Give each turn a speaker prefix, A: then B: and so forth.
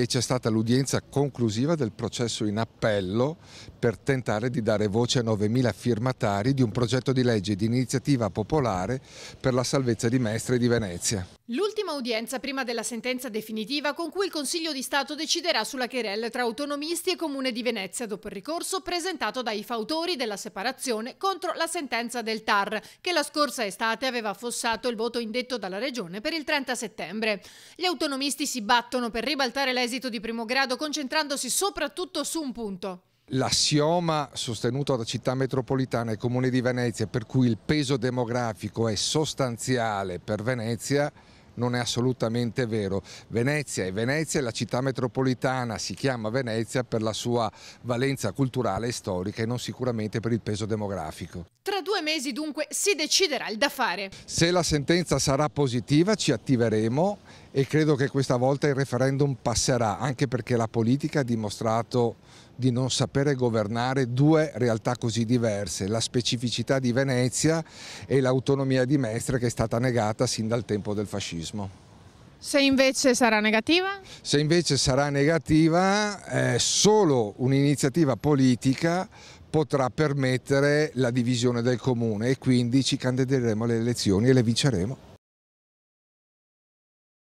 A: e c'è stata l'udienza conclusiva del processo in appello per tentare di dare voce a 9.000 firmatari di un progetto di legge di iniziativa popolare per la salvezza di Mestre di Venezia.
B: L'ultima udienza prima della sentenza definitiva con cui il Consiglio di Stato deciderà sulla querelle tra autonomisti e Comune di Venezia dopo il ricorso presentato dai fautori della separazione contro la sentenza del TAR che la scorsa estate aveva affossato il voto indetto dalla Regione per il 30 settembre. Gli autonomisti si battono per ribaltare l'esito esito di primo grado, concentrandosi soprattutto su un punto.
A: L'assioma sostenuto da città metropolitana e comune di Venezia, per cui il peso demografico è sostanziale per Venezia, non è assolutamente vero. Venezia è Venezia e la città metropolitana si chiama Venezia per la sua valenza culturale e storica e non sicuramente per il peso demografico
B: due mesi dunque si deciderà il da fare.
A: Se la sentenza sarà positiva ci attiveremo e credo che questa volta il referendum passerà, anche perché la politica ha dimostrato di non sapere governare due realtà così diverse, la specificità di Venezia e l'autonomia di Mestre che è stata negata sin dal tempo del fascismo.
C: Se invece sarà negativa?
A: Se invece sarà negativa, eh, solo un'iniziativa politica potrà permettere la divisione del comune e quindi ci candideremo alle elezioni e le vinceremo.